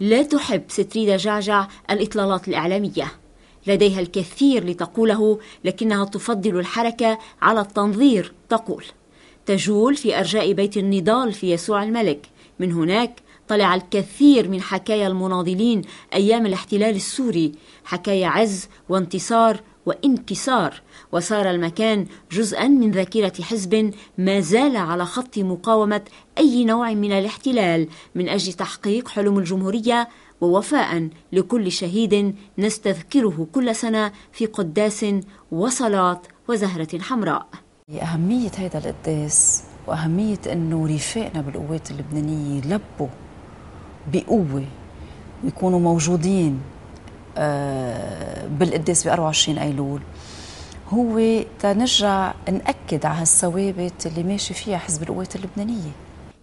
لا تحب ستريدا جعجع الإطلالات الإعلامية لديها الكثير لتقوله لكنها تفضل الحركة على التنظير تقول تجول في أرجاء بيت النضال في يسوع الملك من هناك طلع الكثير من حكايا المناضلين أيام الاحتلال السوري حكايا عز وانتصار وانكسار وصار المكان جزءا من ذاكرة حزب ما زال على خط مقاومة أي نوع من الاحتلال من أجل تحقيق حلم الجمهورية ووفاء لكل شهيد نستذكره كل سنة في قداس وصلاة وزهرة حمراء أهمية هذا القداس وأهمية أنه رفاقنا بالقوات اللبنانية لبوا بقوة ويكونوا موجودين بالقداس ب 24 ايلول هو تنرجع نأكد على هالثوابت اللي ماشي فيها حزب القوات اللبنانية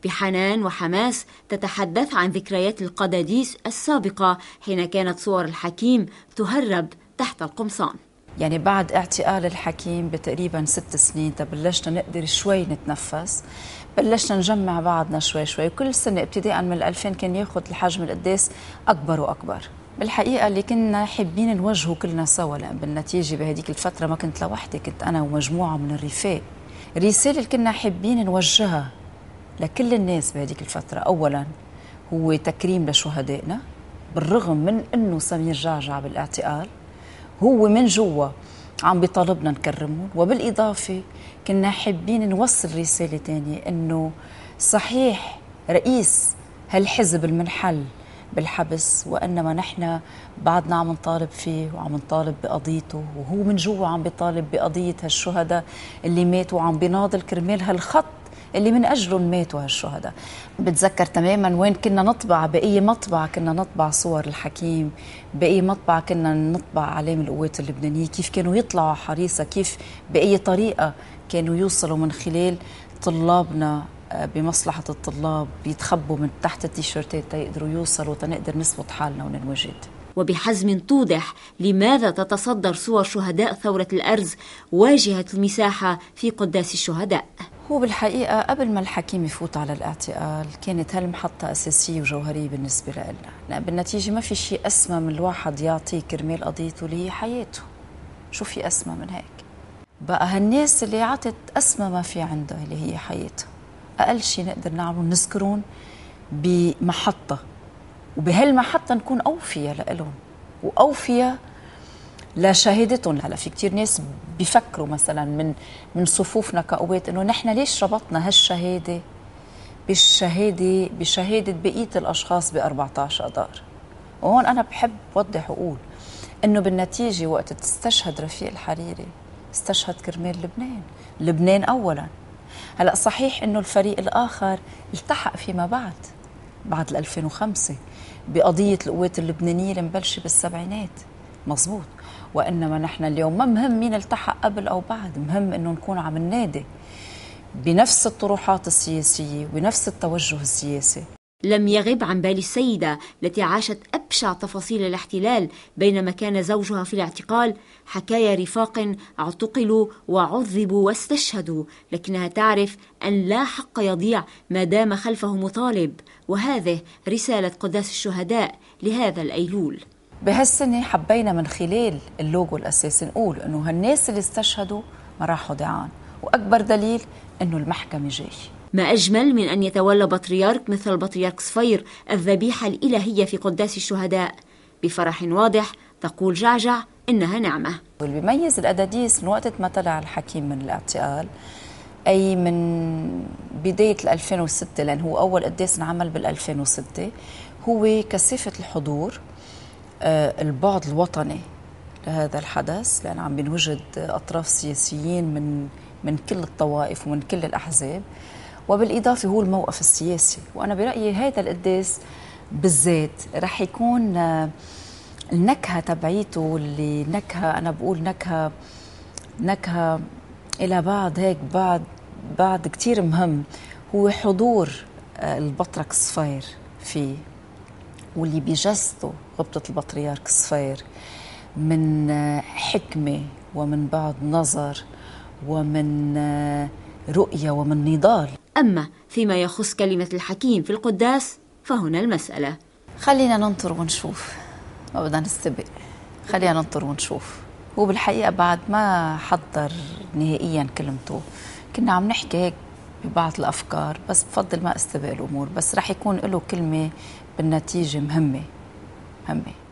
بحنان وحماس تتحدث عن ذكريات القداديس السابقة حين كانت صور الحكيم تهرب تحت القمصان يعني بعد اعتقال الحكيم بتقريبا ست سنين تبلشنا نقدر شوي نتنفس بلشنا نجمع بعضنا شوي شوي وكل سنة ابتداء من 2000 كان ياخذ الحجم القداس أكبر وأكبر بالحقيقه اللي كنا حابين نوجهه كلنا سوا بالنتيجه بهذيك الفتره ما كنت لوحدي كنت انا ومجموعه من الرفاق الرساله اللي كنا حابين نوجهها لكل الناس بهذيك الفتره اولا هو تكريم لشهدائنا بالرغم من انه سمير جعجع بالاعتقال هو من جوا عم بيطالبنا نكرمهم وبالاضافه كنا حابين نوصل رساله ثانيه انه صحيح رئيس هالحزب المنحل بالحبس وانما نحن بعدنا عم نطالب فيه وعم نطالب بقضيته وهو من جوا عم بيطالب بقضيه هالشهداء اللي ماتوا وعم بيناضل كرمال هالخط اللي من اجله ماتوا هالشهداء بتذكر تماما وين كنا نطبع باي مطبع كنا نطبع صور الحكيم باي مطبع كنا نطبع علام القوات اللبنانيه كيف كانوا يطلعوا حريصه كيف باي طريقه كانوا يوصلوا من خلال طلابنا بمصلحة الطلاب بيتخبوا من تحت التيشيرتات تيقدروا يوصلوا تنقدر نثبت حالنا وننوجد وبحزم توضح لماذا تتصدر صور شهداء ثورة الأرز واجهة المساحة في قداس الشهداء هو بالحقيقة قبل ما الحكيم يفوت على الاعتقال كانت هالمحطة أساسية وجوهرية بالنسبة لنا بالنتيجة ما في شيء أسمى من الواحد يعطيه كرمال قضيته اللي هي حياته شو في أسمى من هيك بقى هالناس اللي عطت أسمى ما في عندها اللي هي حياتها اقل شيء نقدر نعمله نذكرهم بمحطه وبهالمحطه نكون اوفياء لهم واوفياء لشهادتهم هلا في كثير ناس بيفكروا مثلا من من صفوفنا كقوات انه نحن ليش ربطنا هالشهاده بالشهاده بشهاده بقيه الاشخاص ب 14 اذار وهون انا بحب وضح واقول انه بالنتيجه وقت تستشهد رفيق الحريري استشهد كرمال لبنان لبنان اولا هلا صحيح انه الفريق الاخر التحق فيما بعد بعد 2005 بقضيه القوات اللبنانيه اللي مبلشه بالسبعينات مزبوط وانما نحن اليوم ما مهم مين التحق قبل او بعد مهم انه نكون عم ننادي بنفس الطروحات السياسيه ونفس التوجه السياسي لم يغب عن بال السيدة التي عاشت أبشع تفاصيل الاحتلال بينما كان زوجها في الاعتقال حكاية رفاق اعتقلوا وعذبوا واستشهدوا لكنها تعرف أن لا حق يضيع ما دام خلفه مطالب وهذه رسالة قداس الشهداء لهذا الأيلول بهالسنة حبينا من خلال اللوجو الأساسي نقول أنه هالناس اللي استشهدوا ما راحوا ضيعان وأكبر دليل أنه المحكمة جاي ما أجمل من أن يتولى بطريرك مثل بطريرك صفير الذبيحة الإلهية في قداس الشهداء بفرح واضح تقول جعجع إنها نعمة واللي بيميز الأداديس من وقت ما طلع الحكيم من الاعتقال أي من بداية 2006 لأن هو أول قداس انعمل بال 2006 هو كثافة الحضور آه، البعد الوطني لهذا الحدث لأن عم بنوجد أطراف سياسيين من من كل الطوائف ومن كل الأحزاب وبالإضافة هو الموقف السياسي وأنا برأيي هذا القداس بالذات رح يكون آه، النكهة تبعيته اللي نكهة أنا بقول نكهة نكهة إلى بعض هيك بعد بعد كتير مهم هو حضور آه، البطرك الصفير فيه واللي بيجسده غبطة البطريرك الصفير من آه، حكمة ومن بعض نظر ومن رؤية ومن نضال أما فيما يخص كلمة الحكيم في القداس فهنا المسألة خلينا ننطر ونشوف ما بدنا نستبق خلينا ننطر ونشوف هو بالحقيقة بعد ما حضر نهائيا كلمته كنا عم نحكي هيك ببعض الأفكار بس بفضل ما استبق الأمور بس رح يكون له كلمة بالنتيجة مهمة مهمة